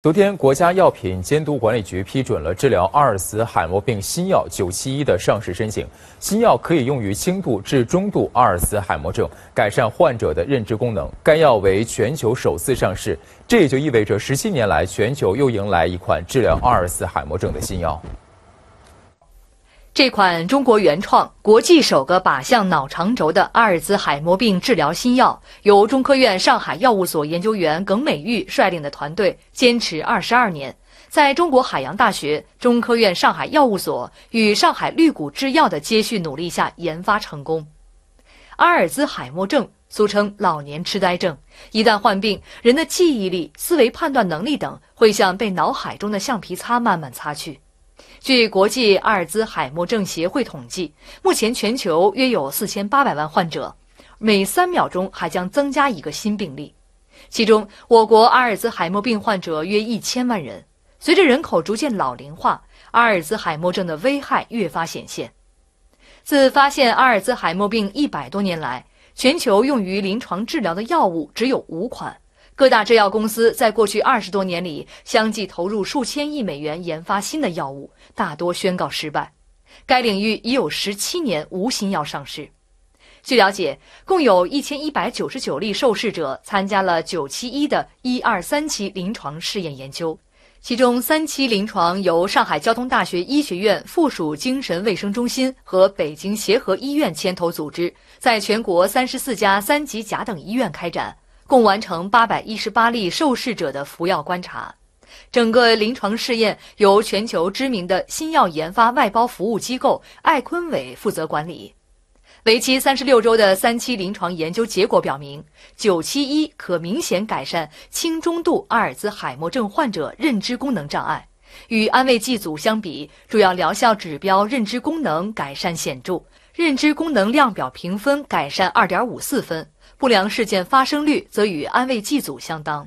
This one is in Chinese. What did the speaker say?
昨天，国家药品监督管理局批准了治疗阿尔茨海默病新药九七一的上市申请。新药可以用于轻度至中度阿尔茨海默症，改善患者的认知功能。该药为全球首次上市，这也就意味着十七年来全球又迎来一款治疗阿尔茨海默症的新药。这款中国原创、国际首个靶向脑肠轴的阿尔兹海默病治疗新药，由中科院上海药物所研究员耿美玉率领的团队坚持二十二年，在中国海洋大学、中科院上海药物所与上海绿谷制药的接续努力下研发成功。阿尔兹海默症俗称老年痴呆症，一旦患病，人的记忆力、思维、判断能力等会像被脑海中的橡皮擦慢慢擦去。据国际阿尔兹海默症协会统计，目前全球约有4800万患者，每三秒钟还将增加一个新病例。其中，我国阿尔兹海默病患者约一千万人。随着人口逐渐老龄化，阿尔兹海默症的危害越发显现。自发现阿尔兹海默病一百多年来，全球用于临床治疗的药物只有五款。各大制药公司在过去二十多年里，相继投入数千亿美元研发新的药物，大多宣告失败。该领域已有十七年无新药上市。据了解，共有一千一百九十九例受试者参加了九七一的一二三期临床试验研究，其中三期临床由上海交通大学医学院附属精神卫生中心和北京协和医院牵头组织，在全国三十四家三级甲等医院开展。共完成八百一十八例受试者的服药观察，整个临床试验由全球知名的新药研发外包服务机构艾坤伟负责管理。为期三十六周的三期临床研究结果表明，九七一可明显改善轻中度阿尔兹海默症患者认知功能障碍，与安慰剂组相比，主要疗效指标认知功能改善显著，认知功能量表评分改善二点五四分。不良事件发生率则与安慰剂组相当。